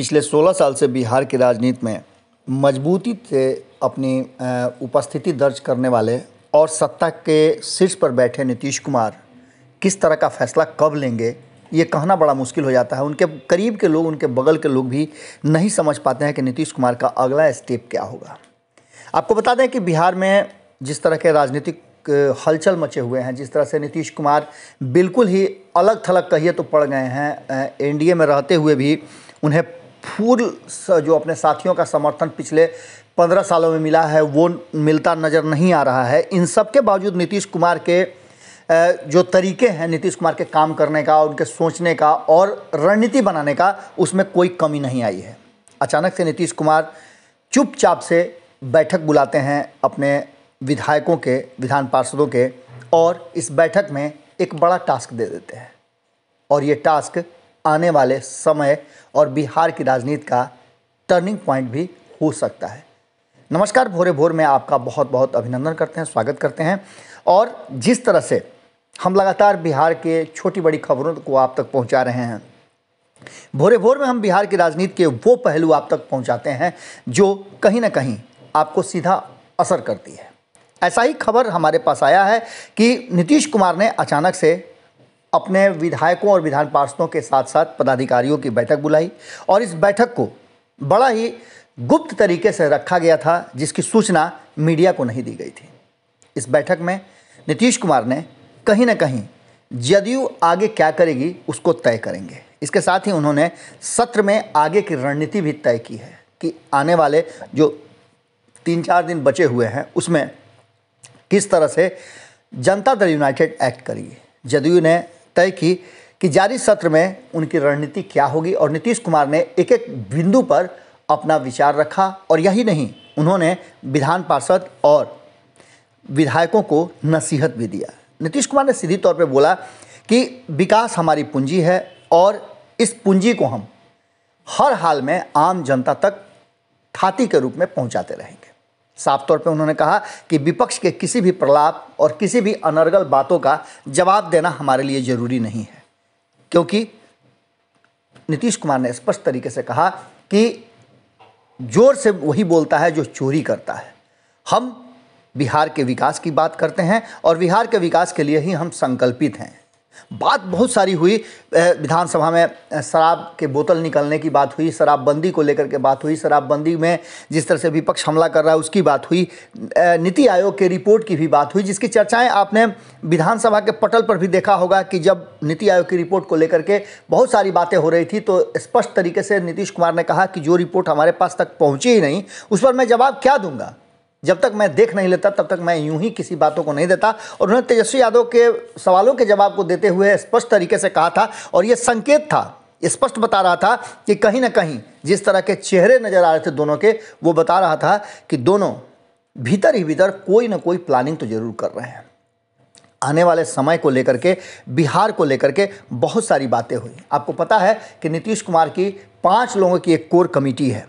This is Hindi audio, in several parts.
पिछले 16 साल से बिहार की राजनीति में मजबूती से अपनी उपस्थिति दर्ज करने वाले और सत्ता के शीर्ष पर बैठे नीतीश कुमार किस तरह का फैसला कब लेंगे ये कहना बड़ा मुश्किल हो जाता है उनके करीब के लोग उनके बगल के लोग भी नहीं समझ पाते हैं कि नीतीश कुमार का अगला स्टेप क्या होगा आपको बता दें कि बिहार में जिस तरह के राजनीतिक हलचल मचे हुए हैं जिस तरह से नीतीश कुमार बिल्कुल ही अलग थलग कहिए तो पड़ गए हैं एनडीए में रहते हुए भी उन्हें फूल जो अपने साथियों का समर्थन पिछले पंद्रह सालों में मिला है वो मिलता नज़र नहीं आ रहा है इन सब के बावजूद नीतीश कुमार के जो तरीके हैं नीतीश कुमार के काम करने का उनके सोचने का और रणनीति बनाने का उसमें कोई कमी नहीं आई है अचानक से नीतीश कुमार चुपचाप से बैठक बुलाते हैं अपने विधायकों के विधान पार्षदों के और इस बैठक में एक बड़ा टास्क दे देते हैं और ये टास्क आने वाले समय और बिहार की राजनीति का टर्निंग पॉइंट भी हो सकता है नमस्कार भोरे भोर में आपका बहुत बहुत अभिनंदन करते हैं स्वागत करते हैं और जिस तरह से हम लगातार बिहार के छोटी बड़ी खबरों को आप तक पहुंचा रहे हैं भोरे भोर में हम बिहार की राजनीति के वो पहलू आप तक पहुंचाते हैं जो कहीं ना कहीं आपको सीधा असर करती है ऐसा ही खबर हमारे पास आया है कि नीतीश कुमार ने अचानक से अपने विधायकों और विधान पार्षदों के साथ साथ पदाधिकारियों की बैठक बुलाई और इस बैठक को बड़ा ही गुप्त तरीके से रखा गया था जिसकी सूचना मीडिया को नहीं दी गई थी इस बैठक में नीतीश कुमार ने कहीं ना कहीं जदयू आगे क्या करेगी उसको तय करेंगे इसके साथ ही उन्होंने सत्र में आगे की रणनीति भी तय की है कि आने वाले जो तीन चार दिन बचे हुए हैं उसमें किस तरह से जनता दल यूनाइटेड एक्ट करेगी जदयू ने तय की कि जारी सत्र में उनकी रणनीति क्या होगी और नीतीश कुमार ने एक एक बिंदु पर अपना विचार रखा और यही नहीं उन्होंने विधान पार्षद और विधायकों को नसीहत भी दिया नीतीश कुमार ने सीधी तौर पर बोला कि विकास हमारी पूंजी है और इस पूंजी को हम हर हाल में आम जनता तक थाती के रूप में पहुंचाते रहेंगे साफ तौर पे उन्होंने कहा कि विपक्ष के किसी भी प्रलाप और किसी भी अनर्गल बातों का जवाब देना हमारे लिए ज़रूरी नहीं है क्योंकि नीतीश कुमार ने स्पष्ट तरीके से कहा कि जोर से वही बोलता है जो चोरी करता है हम बिहार के विकास की बात करते हैं और बिहार के विकास के लिए ही हम संकल्पित हैं बात बहुत सारी हुई विधानसभा में शराब के बोतल निकलने की बात हुई शराबबंदी को लेकर के बात हुई शराबबंदी में जिस तरह से विपक्ष हमला कर रहा है उसकी बात हुई नीति आयोग के रिपोर्ट की भी बात हुई जिसकी चर्चाएं आपने विधानसभा के पटल पर भी देखा होगा कि जब नीति आयोग की रिपोर्ट को लेकर के बहुत सारी बातें हो रही थी तो स्पष्ट तरीके से नीतीश कुमार ने कहा कि जो रिपोर्ट हमारे पास तक पहुँची ही नहीं उस पर मैं जवाब क्या दूंगा जब तक मैं देख नहीं लेता तब तक मैं यूं ही किसी बातों को नहीं देता और उन्होंने तेजस्वी यादव के सवालों के जवाब को देते हुए स्पष्ट तरीके से कहा था और ये संकेत था स्पष्ट बता रहा था कि कहीं ना कहीं जिस तरह के चेहरे नज़र आ रहे थे दोनों के वो बता रहा था कि दोनों भीतर ही भीतर कोई ना कोई प्लानिंग तो जरूर कर रहे हैं आने वाले समय को लेकर के बिहार को लेकर के बहुत सारी बातें हुई आपको पता है कि नीतीश कुमार की पांच लोगों की एक कोर कमेटी है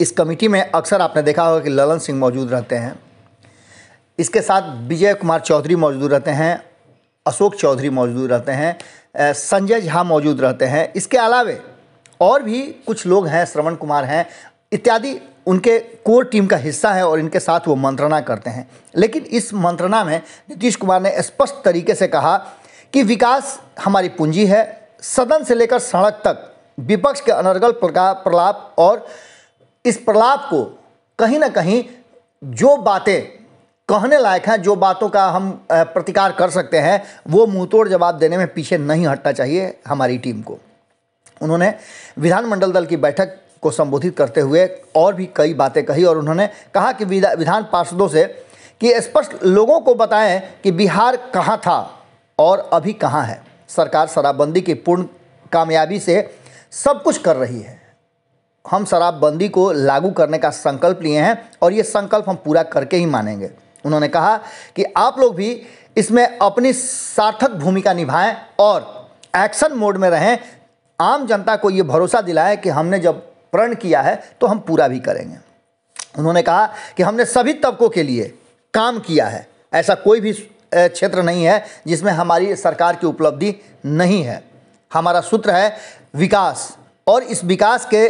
इस कमेटी में अक्सर आपने देखा होगा कि ललन सिंह मौजूद रहते हैं इसके साथ विजय कुमार चौधरी मौजूद रहते हैं अशोक चौधरी मौजूद रहते हैं संजय झा मौजूद रहते हैं इसके अलावे और भी कुछ लोग हैं श्रवण कुमार हैं इत्यादि उनके कोर टीम का हिस्सा है और इनके साथ वो मंत्रणा करते हैं लेकिन इस मंत्रणा में नीतीश कुमार ने स्पष्ट तरीके से कहा कि विकास हमारी पूंजी है सदन से लेकर सड़क तक विपक्ष के अनर्गल प्रलाप और इस प्रलाप को कहीं ना कहीं जो बातें कहने लायक हैं जो बातों का हम प्रतिकार कर सकते हैं वो मुंहतोड़ जवाब देने में पीछे नहीं हटना चाहिए हमारी टीम को उन्होंने विधानमंडल दल की बैठक को संबोधित करते हुए और भी कई बातें कही और उन्होंने कहा कि विधान पार्षदों से कि स्पष्ट लोगों को बताएं कि बिहार कहाँ था और अभी कहाँ है सरकार शराबबंदी की पूर्ण कामयाबी से सब कुछ कर रही है हम शराबबंदी को लागू करने का संकल्प लिए हैं और ये संकल्प हम पूरा करके ही मानेंगे उन्होंने कहा कि आप लोग भी इसमें अपनी सार्थक भूमिका निभाएं और एक्शन मोड में रहें आम जनता को ये भरोसा दिलाएं कि हमने जब प्रण किया है तो हम पूरा भी करेंगे उन्होंने कहा कि हमने सभी तबकों के लिए काम किया है ऐसा कोई भी क्षेत्र नहीं है जिसमें हमारी सरकार की उपलब्धि नहीं है हमारा सूत्र है विकास और इस विकास के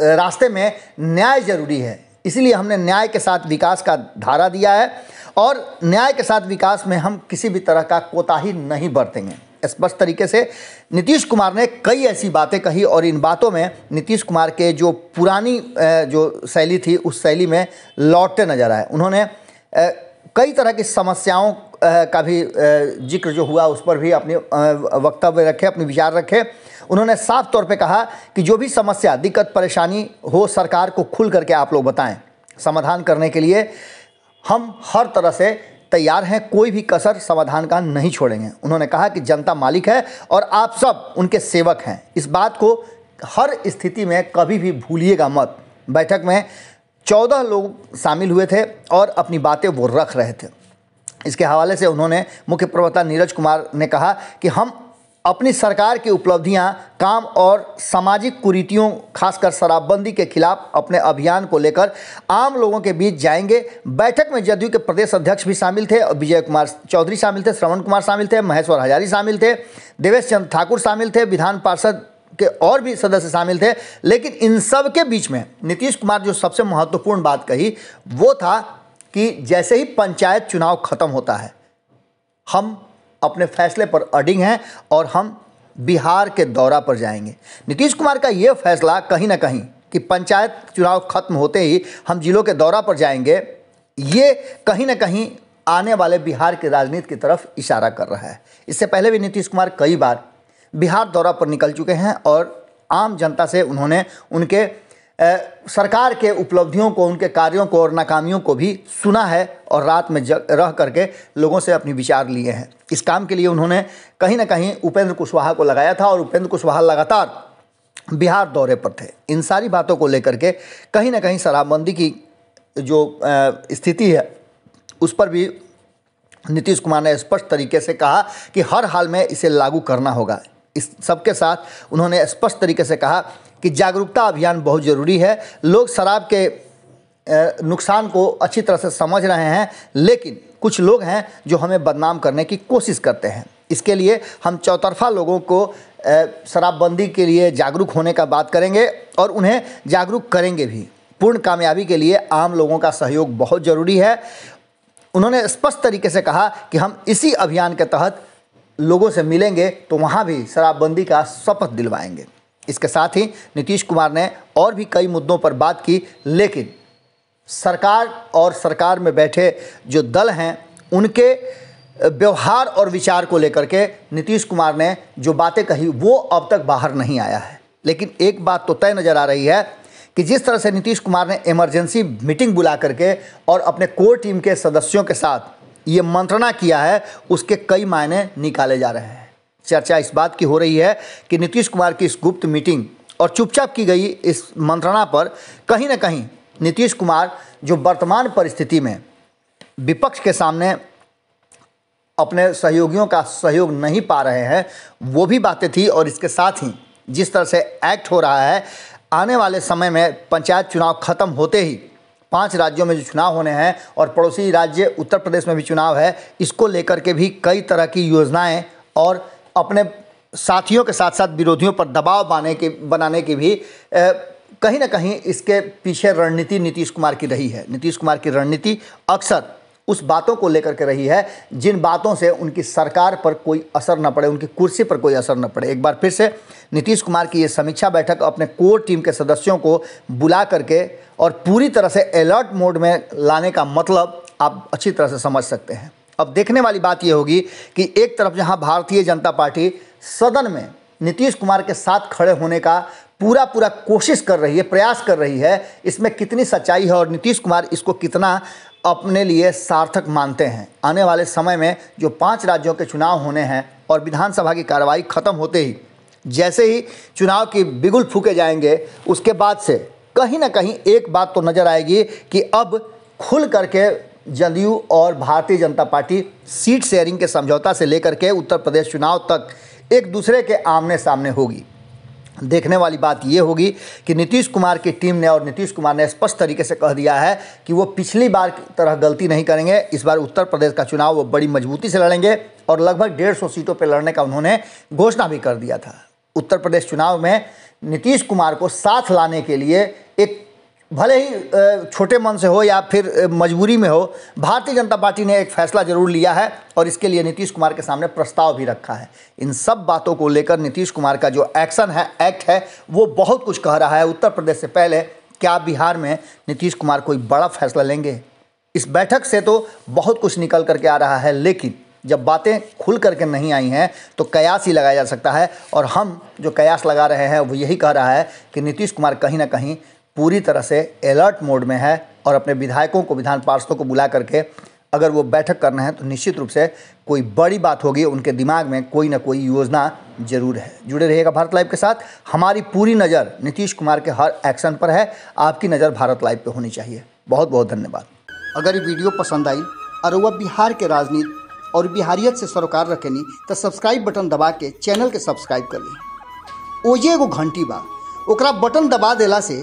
रास्ते में न्याय जरूरी है इसलिए हमने न्याय के साथ विकास का धारा दिया है और न्याय के साथ विकास में हम किसी भी तरह का कोताही नहीं बरतेंगे स्पष्ट तरीके से नीतीश कुमार ने कई ऐसी बातें कही और इन बातों में नीतीश कुमार के जो पुरानी जो शैली थी उस शैली में लौटते नजर आए उन्होंने कई तरह की समस्याओं का भी जिक्र जो हुआ उस पर भी अपने वक्तव्य रखे अपने विचार रखे उन्होंने साफ तौर पे कहा कि जो भी समस्या दिक्कत परेशानी हो सरकार को खुल करके आप लोग बताएं समाधान करने के लिए हम हर तरह से तैयार हैं कोई भी कसर समाधान का नहीं छोड़ेंगे उन्होंने कहा कि जनता मालिक है और आप सब उनके सेवक हैं इस बात को हर स्थिति में कभी भी भूलिएगा मत बैठक में चौदह लोग शामिल हुए थे और अपनी बातें वो रख रहे थे इसके हवाले से उन्होंने मुख्य प्रवक्ता नीरज कुमार ने कहा कि हम अपनी सरकार की उपलब्धियां काम और सामाजिक कुरीतियों खासकर शराबबंदी के खिलाफ अपने अभियान को लेकर आम लोगों के बीच जाएंगे बैठक में जदयू के प्रदेश अध्यक्ष भी शामिल थे विजय कुमार चौधरी शामिल थे श्रवण कुमार शामिल थे महेश्वर हजारी शामिल थे देवेश चंद्र ठाकुर शामिल थे विधान पार्षद के और भी सदस्य शामिल थे लेकिन इन सब के बीच में नीतीश कुमार जो सबसे महत्वपूर्ण बात कही वो था कि जैसे ही पंचायत चुनाव खत्म होता है हम अपने फैसले पर अडिंग हैं और हम बिहार के दौरा पर जाएंगे नीतीश कुमार का ये फैसला कहीं ना कहीं कि पंचायत चुनाव खत्म होते ही हम जिलों के दौरा पर जाएंगे ये कहीं ना कहीं आने वाले बिहार के राजनीति की तरफ इशारा कर रहा है इससे पहले भी नीतीश कुमार कई बार बिहार दौरा पर निकल चुके हैं और आम जनता से उन्होंने उनके सरकार के उपलब्धियों को उनके कार्यों को और नाकामियों को भी सुना है और रात में जग रह करके लोगों से अपनी विचार लिए हैं इस काम के लिए उन्होंने कहीं ना कहीं उपेंद्र कुशवाहा को लगाया था और उपेंद्र कुशवाहा लगातार बिहार दौरे पर थे इन सारी बातों को लेकर के कहीं ना कहीं शराबबंदी की जो स्थिति है उस पर भी नीतीश कुमार ने स्पष्ट तरीके से कहा कि हर हाल में इसे लागू करना होगा इस सबके साथ उन्होंने स्पष्ट तरीके से कहा कि जागरूकता अभियान बहुत ज़रूरी है लोग शराब के नुकसान को अच्छी तरह से समझ रहे हैं लेकिन कुछ लोग हैं जो हमें बदनाम करने की कोशिश करते हैं इसके लिए हम चौतरफा लोगों को शराबबंदी के लिए जागरूक होने का बात करेंगे और उन्हें जागरूक करेंगे भी पूर्ण कामयाबी के लिए आम लोगों का सहयोग बहुत ज़रूरी है उन्होंने स्पष्ट तरीके से कहा कि हम इसी अभियान के तहत लोगों से मिलेंगे तो वहाँ भी शराबबंदी का शपथ दिलवाएंगे इसके साथ ही नीतीश कुमार ने और भी कई मुद्दों पर बात की लेकिन सरकार और सरकार में बैठे जो दल हैं उनके व्यवहार और विचार को लेकर के नीतीश कुमार ने जो बातें कही वो अब तक बाहर नहीं आया है लेकिन एक बात तो तय नज़र आ रही है कि जिस तरह से नीतीश कुमार ने इमरजेंसी मीटिंग बुला करके और अपने कोर टीम के सदस्यों के साथ ये मंत्रणा किया है उसके कई मायने निकाले जा रहे हैं चर्चा इस बात की हो रही है कि नीतीश कुमार की इस गुप्त मीटिंग और चुपचाप की गई इस मंत्रणा पर कहीं ना कहीं नीतीश कुमार जो वर्तमान परिस्थिति में विपक्ष के सामने अपने सहयोगियों का सहयोग नहीं पा रहे हैं वो भी बातें थी और इसके साथ ही जिस तरह से एक्ट हो रहा है आने वाले समय में पंचायत चुनाव खत्म होते ही पांच राज्यों में जो चुनाव होने हैं और पड़ोसी राज्य उत्तर प्रदेश में भी चुनाव है इसको लेकर के भी कई तरह की योजनाएं और अपने साथियों के साथ साथ विरोधियों पर दबाव बनाने के बनाने की भी कहीं ना कहीं इसके पीछे रणनीति नीतीश कुमार की रही है नीतीश कुमार की रणनीति अक्सर उस बातों को लेकर के रही है जिन बातों से उनकी सरकार पर कोई असर न पड़े उनकी कुर्सी पर कोई असर न पड़े एक बार फिर से नीतीश कुमार की ये समीक्षा बैठक अपने कोर टीम के सदस्यों को बुला करके और पूरी तरह से अलर्ट मोड में लाने का मतलब आप अच्छी तरह से समझ सकते हैं अब देखने वाली बात यह होगी कि एक तरफ जहां भारतीय जनता पार्टी सदन में नीतीश कुमार के साथ खड़े होने का पूरा पूरा कोशिश कर रही है प्रयास कर रही है इसमें कितनी सच्चाई है और नीतीश कुमार इसको कितना अपने लिए सार्थक मानते हैं आने वाले समय में जो पांच राज्यों के चुनाव होने हैं और विधानसभा की कार्रवाई खत्म होते ही जैसे ही चुनाव की बिगुल फूके जाएंगे उसके बाद से कहीं ना कहीं एक बात तो नज़र आएगी कि अब खुल करके जदयू और भारतीय जनता पार्टी सीट शेयरिंग के समझौता से लेकर के उत्तर प्रदेश चुनाव तक एक दूसरे के आमने सामने होगी देखने वाली बात ये होगी कि नीतीश कुमार की टीम ने और नीतीश कुमार ने स्पष्ट तरीके से कह दिया है कि वो पिछली बार की तरह गलती नहीं करेंगे इस बार उत्तर प्रदेश का चुनाव वो बड़ी मजबूती से लड़ेंगे और लगभग डेढ़ सौ सीटों पर लड़ने का उन्होंने घोषणा भी कर दिया था उत्तर प्रदेश चुनाव में नीतीश कुमार को साथ लाने के लिए एक भले ही छोटे मन से हो या फिर मजबूरी में हो भारतीय जनता पार्टी ने एक फैसला जरूर लिया है और इसके लिए नीतीश कुमार के सामने प्रस्ताव भी रखा है इन सब बातों को लेकर नीतीश कुमार का जो एक्शन है एक्ट है वो बहुत कुछ कह रहा है उत्तर प्रदेश से पहले क्या बिहार में नीतीश कुमार कोई बड़ा फैसला लेंगे इस बैठक से तो बहुत कुछ निकल करके आ रहा है लेकिन जब बातें खुल करके नहीं आई हैं तो कयास ही लगाया जा सकता है और हम जो कयास लगा रहे हैं वो यही कह रहा है कि नीतीश कुमार कहीं ना कहीं पूरी तरह से अलर्ट मोड में है और अपने विधायकों को विधान पार्षदों को बुला करके अगर वो बैठक करना है तो निश्चित रूप से कोई बड़ी बात होगी उनके दिमाग में कोई ना कोई योजना जरूर है जुड़े रहिएगा भारत लाइव के साथ हमारी पूरी नज़र नीतीश कुमार के हर एक्शन पर है आपकी नज़र भारत लाइव पर होनी चाहिए बहुत बहुत धन्यवाद अगर ये वीडियो पसंद आई और वह बिहार के राजनीति और बिहारियत से सरोकार रखेनी तो सब्सक्राइब बटन दबा के चैनल के सब्सक्राइब कर ली ओजे एगो घंटी बा बटन दबा दिला से